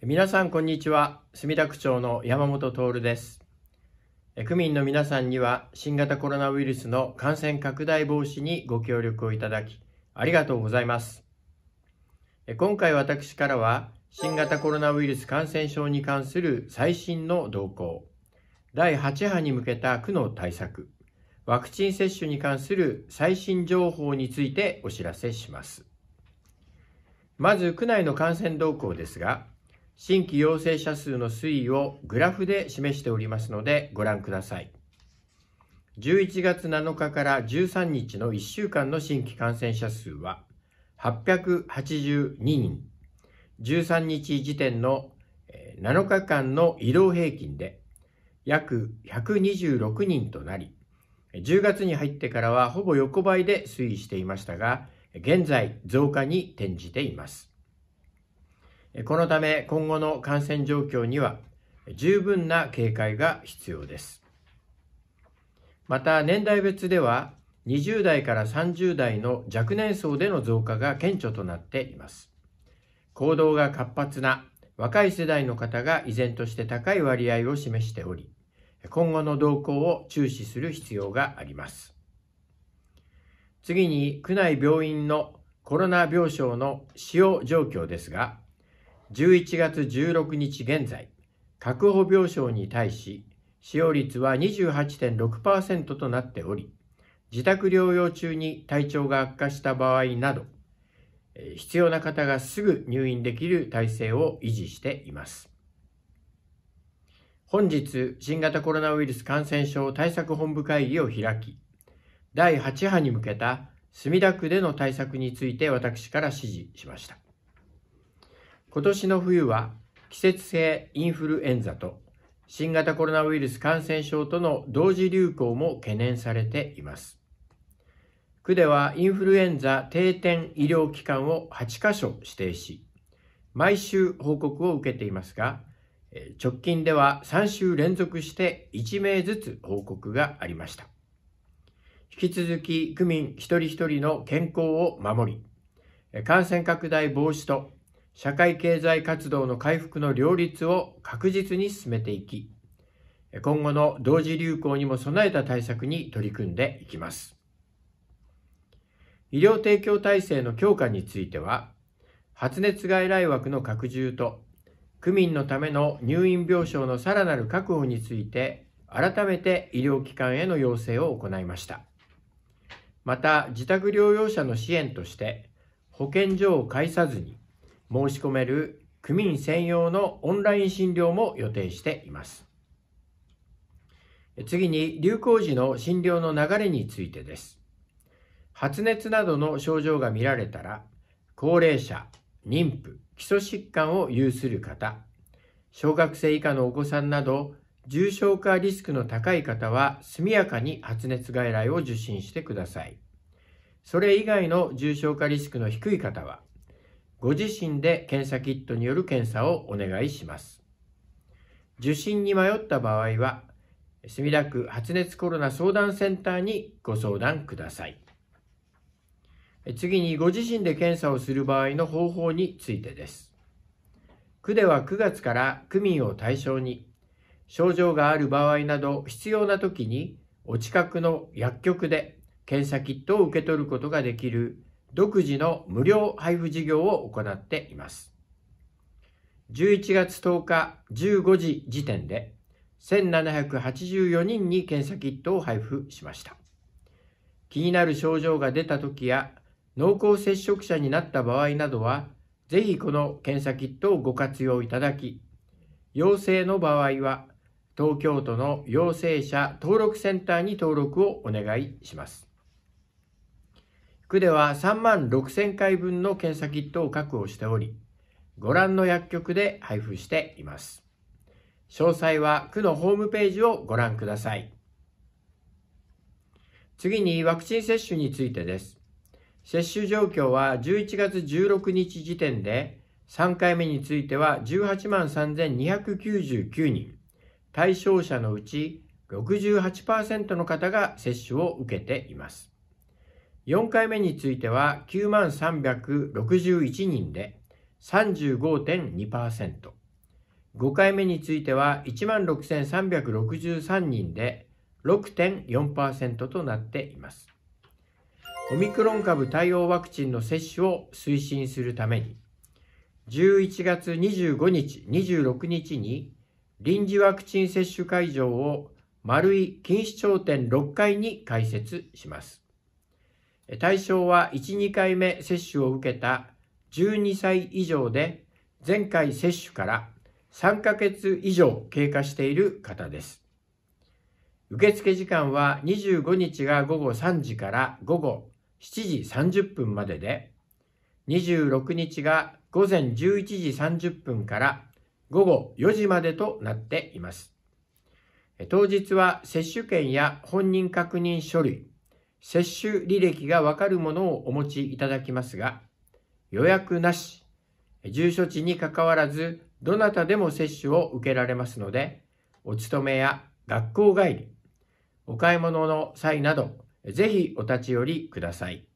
皆さんこんにちは墨田区長の山本徹です区民の皆さんには新型コロナウイルスの感染拡大防止にご協力をいただきありがとうございます今回私からは新型コロナウイルス感染症に関する最新の動向第8波に向けた区の対策ワクチン接種に関する最新情報についてお知らせしますまず区内の感染動向ですが新規陽性者数の推移をグラフで示しておりますのでご覧ください。11月7日から13日の1週間の新規感染者数は882人。13日時点の7日間の移動平均で約126人となり、10月に入ってからはほぼ横ばいで推移していましたが、現在増加に転じています。このため今後の感染状況には十分な警戒が必要です。また年代別では20代から30代の若年層での増加が顕著となっています。行動が活発な若い世代の方が依然として高い割合を示しており、今後の動向を注視する必要があります。次に、区内病院のコロナ病床の使用状況ですが、11月16日現在、確保病床に対し、使用率は28.6%となっており、自宅療養中に体調が悪化した場合など、必要な方がすぐ入院できる体制を維持しています。本日、新型コロナウイルス感染症対策本部会議を開き、第8波に向けた墨田区での対策について私から指示しました。今年の冬は季節性インフルエンザと新型コロナウイルス感染症との同時流行も懸念されています。区ではインフルエンザ定点医療機関を8カ所指定し、毎週報告を受けていますが、直近では3週連続して1名ずつ報告がありました。引き続き区民一人一人の健康を守り、感染拡大防止と社会経済活動の回復の両立を確実に進めていき、今後の同時流行にも備えた対策に取り組んでいきます。医療提供体制の強化については、発熱外来枠の拡充と、区民のための入院病床のさらなる確保について、改めて医療機関への要請を行いました。また、自宅療養者の支援として、保健所を介さずに、申し込める区民専用のオンライン診療も予定しています。次に流行時の診療の流れについてです。発熱などの症状が見られたら、高齢者、妊婦、基礎疾患を有する方、小学生以下のお子さんなど、重症化リスクの高い方は速やかに発熱外来を受診してください。それ以外の重症化リスクの低い方は、ご自身で検査キットによる検査をお願いします。受診に迷った場合は、墨田区発熱コロナ相談センターにご相談ください。次にご自身で検査をする場合の方法についてです。区では9月から区民を対象に、症状がある場合など必要な時にお近くの薬局で検査キットを受け取ることができる独自の無料配布事業を行っています。11月10日15時時点で1784人に検査キットを配布しました。気になる症状が出た時や濃厚接触者になった場合などは、ぜひこの検査キットをご活用いただき、陽性の場合は東京都の陽性者登録センターに登録をお願いします。区では3万6000回分の検査キットを確保しており、ご覧の薬局で配布しています。詳細は区のホームページをご覧ください。次にワクチン接種についてです。接種状況は11月16日時点で、3回目については18万3299人、対象者のうち68%の方が接種を受けています。4回目については9万361人で35.2%。5回目については1万6363人で6.4%となっています。オミクロン株対応ワクチンの接種を推進するために、11月25日、26日に臨時ワクチン接種会場を丸井錦糸町店6階に開設します。対象は1、2回目接種を受けた12歳以上で前回接種から3ヶ月以上経過している方です。受付時間は25日が午後3時から午後7時30分までで、26日が午前11時30分から午後4時までとなっています。当日は接種券や本人確認書類、接種履歴がわかるものをお持ちいただきますが、予約なし、住所地にかかわらず、どなたでも接種を受けられますので、お勤めや学校帰り、お買い物の際など、ぜひお立ち寄りください。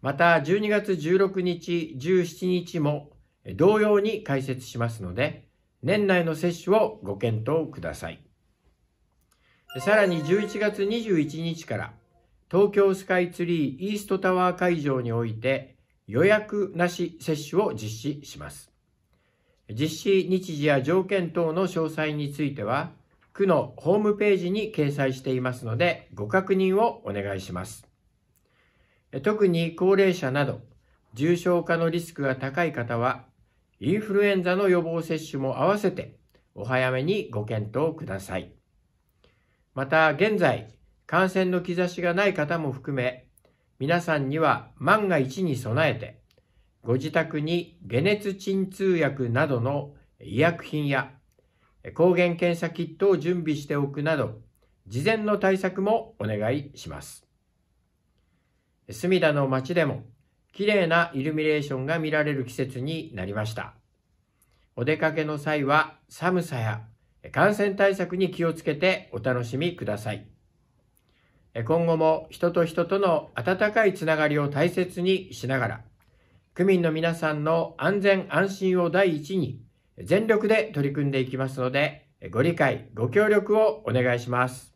また、12月16日、17日も同様に開設しますので、年内の接種をご検討ください。さらに11月21日から東京スカイツリーイーストタワー会場において予約なし接種を実施します。実施日時や条件等の詳細については、区のホームページに掲載していますので、ご確認をお願いします。特に高齢者など、重症化のリスクが高い方は、インフルエンザの予防接種も合わせて、お早めにご検討ください。また現在、感染の兆しがない方も含め、皆さんには万が一に備えて、ご自宅に解熱鎮痛薬などの医薬品や抗原検査キットを準備しておくなど、事前の対策もお願いします。隅田の街でも、綺麗なイルミネーションが見られる季節になりました。お出かけの際は寒さや感染対策に気をつけてお楽しみください。今後も人と人との温かいつながりを大切にしながら、区民の皆さんの安全安心を第一に全力で取り組んでいきますので、ご理解、ご協力をお願いします。